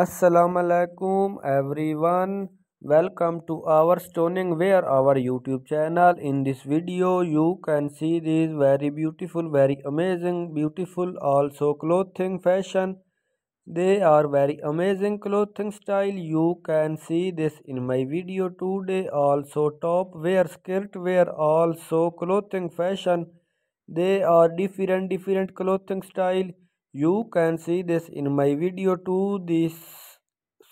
Assalamualaikum everyone welcome to our stoning where our youtube channel in this video you can see these very beautiful very amazing beautiful also clothing fashion they are very amazing clothing style you can see this in my video today also top wear skirt wear also clothing fashion they are different different clothing style you can see this in my video to this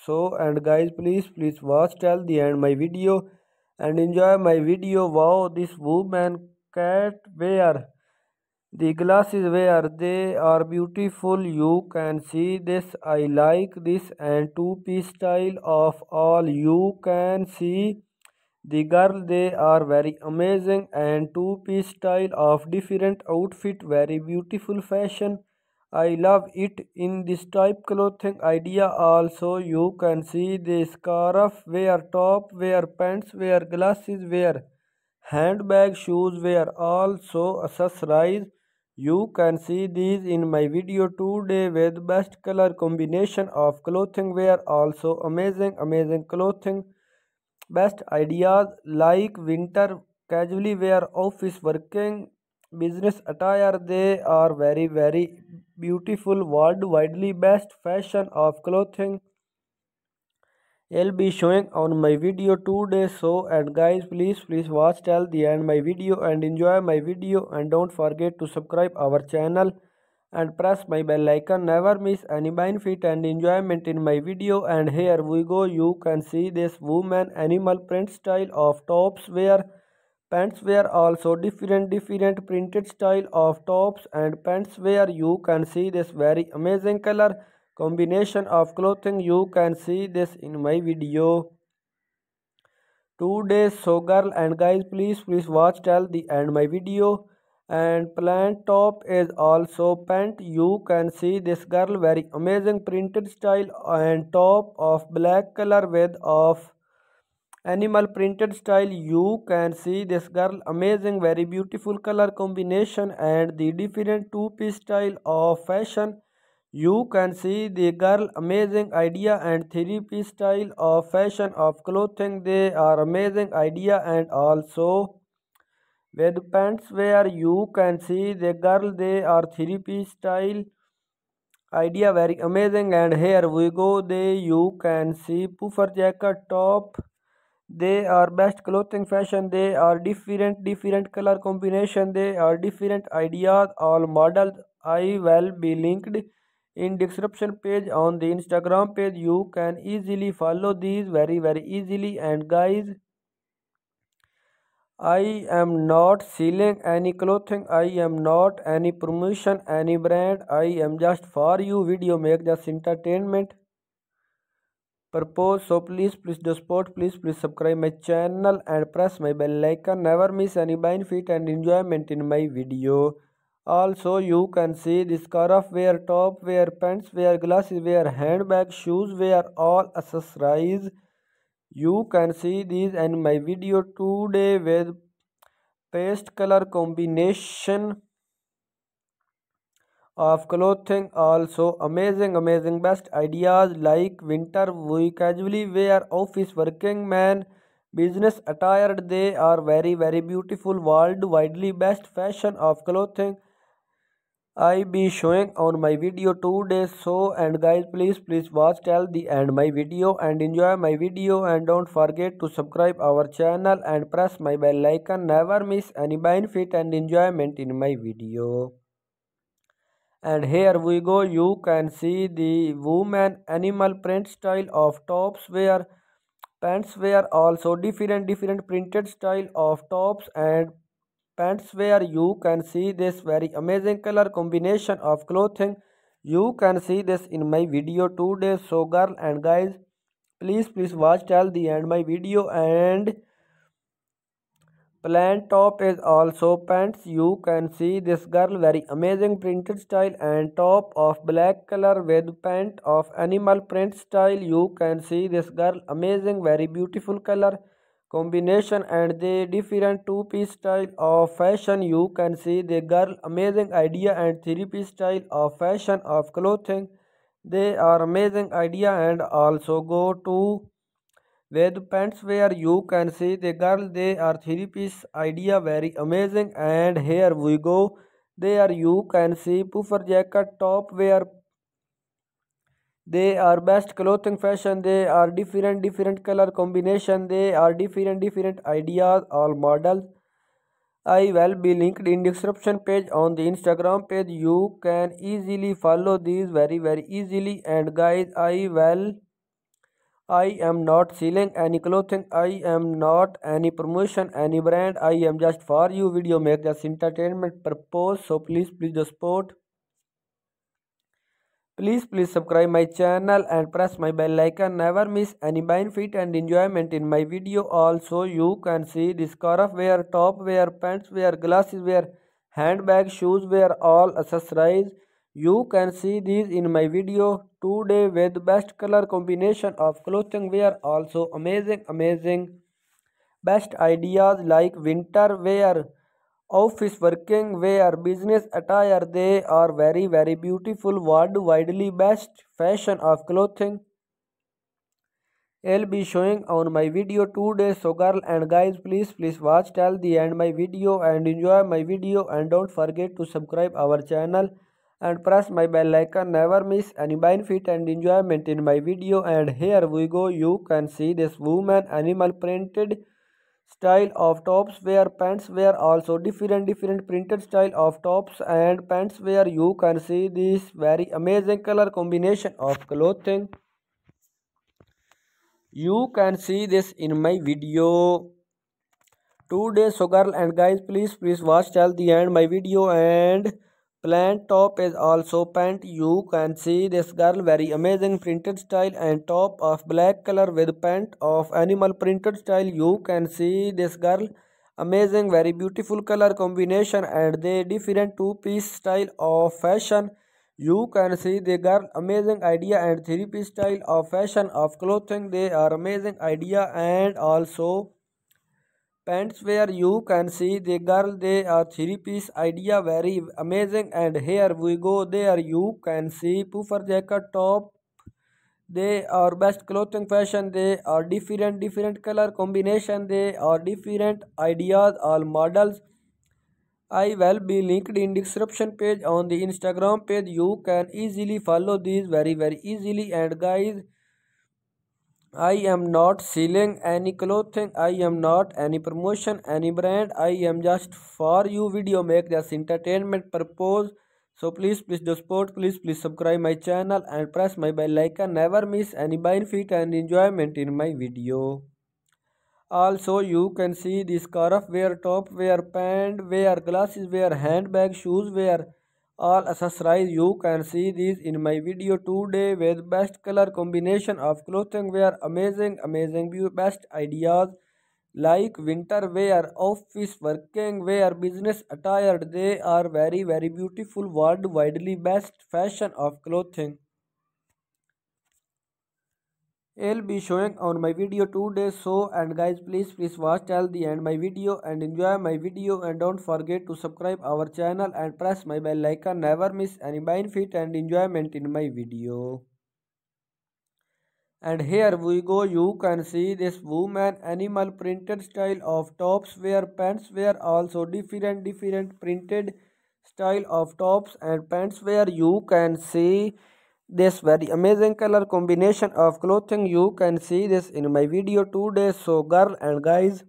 so and guys please please watch till the end my video and enjoy my video wow this woman cat wear the glasses where they are beautiful you can see this i like this and two piece style of all you can see the girl they are very amazing and two piece style of different outfit very beautiful fashion I love it in this type clothing idea also you can see the scarf wear top wear pants wear glasses wear handbag shoes wear also accessories you can see these in my video today with best color combination of clothing wear also amazing amazing clothing best ideas like winter casually wear office working business attire they are very very beautiful world widely best fashion of clothing I'll be showing on my video today so and guys please please watch till the end my video and enjoy my video and don't forget to subscribe our channel and press my bell icon never miss any benefit and enjoyment in my video and here we go you can see this woman animal print style of tops where Pants wear also different different printed style of tops and pants wear. you can see this very amazing color combination of clothing you can see this in my video. Two days so girl and guys please please watch till the end my video and plant top is also pant you can see this girl very amazing printed style and top of black color with of animal printed style you can see this girl amazing very beautiful color combination and the different two piece style of fashion you can see the girl amazing idea and three piece style of fashion of clothing they are amazing idea and also with pants where you can see the girl they are three piece style idea very amazing and here we go they you can see puffer jacket top they are best clothing fashion they are different different color combination they are different ideas all models i will be linked in description page on the instagram page you can easily follow these very very easily and guys I am not selling any clothing. I am not any promotion, any brand. I am just for you video make just entertainment purpose so please please do support please please subscribe my channel and press my bell icon never miss any benefit and enjoyment in my video also you can see this. scarf wear top wear pants wear glasses wear handbag shoes wear all accessories you can see these and my video today with paste color combination of clothing also amazing amazing best ideas like winter we casually wear office working man business attire they are very very beautiful world widely best fashion of clothing i be showing on my video two days so and guys please please watch till the end my video and enjoy my video and don't forget to subscribe our channel and press my bell icon never miss any benefit and enjoyment in my video and here we go you can see the woman animal print style of tops where pants wear also different different printed style of tops and pants wear. you can see this very amazing color combination of clothing you can see this in my video today so girl and guys please please watch till the end my video and Plain top is also pants. You can see this girl very amazing printed style and top of black color with pant of animal print style. You can see this girl amazing very beautiful color combination and the different two piece style of fashion. You can see the girl amazing idea and three piece style of fashion of clothing. They are amazing idea and also go to with pants where you can see the girl, they are three piece idea very amazing. And here we go. There you can see puffer jacket top where they are best clothing fashion. They are different different color combination. They are different different ideas or models. I will be linked in description page on the Instagram page. You can easily follow these very very easily. And guys, I will. I am not selling any clothing. I am not any promotion, any brand. I am just for you video make just entertainment purpose. So please, please support. Please, please subscribe my channel and press my bell icon. Never miss any benefit and enjoyment in my video. Also, you can see this scarf wear, top wear, pants wear, glasses wear, handbag, shoes wear, all accessories. You can see these in my video today with best color combination of clothing wear also amazing amazing best ideas like winter wear office working wear business attire they are very very beautiful world widely best fashion of clothing I'll be showing on my video today so girl and guys please please watch till the end my video and enjoy my video and don't forget to subscribe our channel and press my bell icon never miss any benefit and enjoyment in my video and here we go you can see this woman animal printed style of tops where pants wear also different different printed style of tops and pants where you can see this very amazing color combination of clothing you can see this in my video today so girl and guys please please watch till the end my video and Plant top is also pant. You can see this girl very amazing printed style and top of black color with pant of animal printed style. You can see this girl amazing very beautiful color combination and the different two piece style of fashion. You can see the girl amazing idea and three piece style of fashion of clothing. They are amazing idea and also Pants where you can see the girl they are three piece idea very amazing and here we go there you can see puffer jacket top they are best clothing fashion they are different different color combination they are different ideas all models I will be linked in description page on the Instagram page. You can easily follow these very very easily and guys I am not selling any clothing. I am not any promotion, any brand. I am just for you video make this entertainment purpose. So please, please do support. Please, please subscribe my channel and press my bell icon. Never miss any benefit and enjoyment in my video. Also, you can see this scarf wear, top wear, pant wear, glasses wear, handbag, shoes wear all accessories you can see these in my video today with best color combination of clothing wear amazing amazing view best ideas like winter wear office working wear business attire they are very very beautiful world widely best fashion of clothing I'll be showing on my video 2 days so and guys please please watch till the end my video and enjoy my video and don't forget to subscribe our channel and press my bell icon never miss any benefit and enjoyment in my video. And here we go you can see this woman animal printed style of tops where pants wear also different different printed style of tops and pants where you can see this very amazing color combination of clothing you can see this in my video today so girl and guys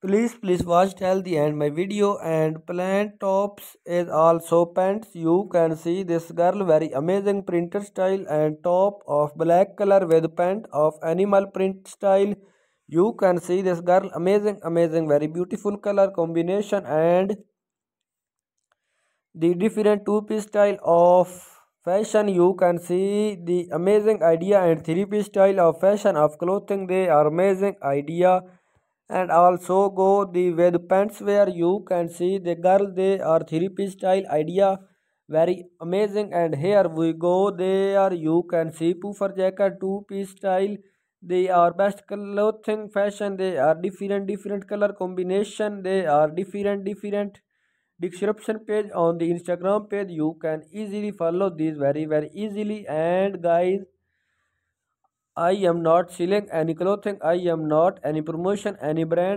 please please watch till the end my video and plant tops is also pants you can see this girl very amazing printer style and top of black color with pant of animal print style you can see this girl amazing amazing very beautiful color combination and the different two piece style of fashion you can see the amazing idea and 3p style of fashion of clothing they are amazing idea and also go the with pants where you can see the girl they are 3p style idea very amazing and here we go there you can see puffer jacket 2p style they are best clothing fashion they are different different color combination they are different different description page on the instagram page you can easily follow these very very easily and guys i am not selling any clothing i am not any promotion any brand